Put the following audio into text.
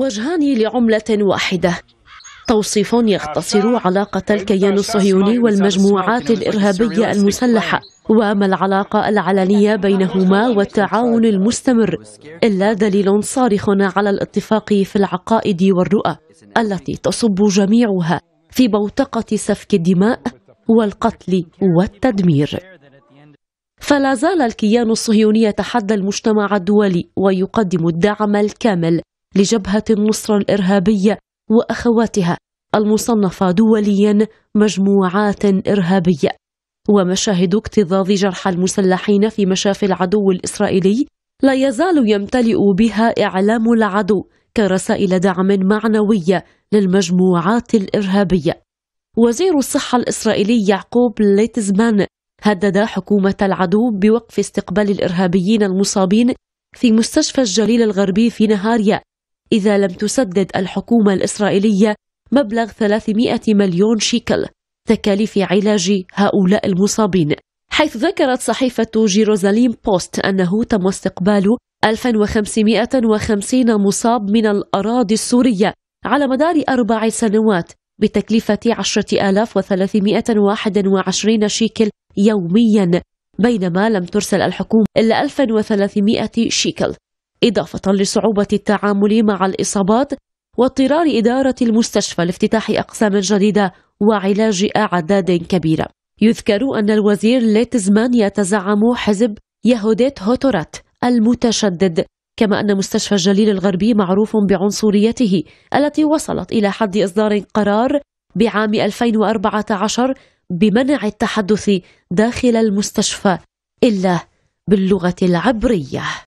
وجهان لعملة واحدة توصيف يختصر علاقة الكيان الصهيوني والمجموعات الإرهابية المسلحة وما العلاقة العلنية بينهما والتعاون المستمر إلا دليل صارخ على الاتفاق في العقائد والرؤى التي تصب جميعها في بوتقة سفك الدماء والقتل والتدمير فلا زال الكيان الصهيوني يتحدى المجتمع الدولي ويقدم الدعم الكامل لجبهة النصرة الإرهابية وأخواتها المصنفة دوليا مجموعات إرهابية ومشاهد اكتظاظ جرحى المسلحين في مشافي العدو الإسرائيلي لا يزال يمتلئ بها إعلام العدو كرسائل دعم معنوية للمجموعات الإرهابية وزير الصحة الإسرائيلي يعقوب ليتزمان هدد حكومة العدو بوقف استقبال الإرهابيين المصابين في مستشفى الجليل الغربي في نهاريا إذا لم تسدد الحكومة الإسرائيلية مبلغ 300 مليون شيكل تكاليف علاج هؤلاء المصابين حيث ذكرت صحيفة جيروزاليم بوست أنه تم استقبال 1550 مصاب من الأراضي السورية على مدار أربع سنوات بتكلفة 10321 شيكل يوميا بينما لم ترسل الحكومة إلا 1300 شيكل إضافة لصعوبة التعامل مع الإصابات واضطرار إدارة المستشفى لافتتاح أقسام جديدة وعلاج أعداد كبيرة يذكر أن الوزير ليتزمان يتزعم حزب يهوديت هوتورات المتشدد كما أن مستشفى الجليل الغربي معروف بعنصريته التي وصلت إلى حد إصدار قرار بعام 2014 بمنع التحدث داخل المستشفى إلا باللغة العبرية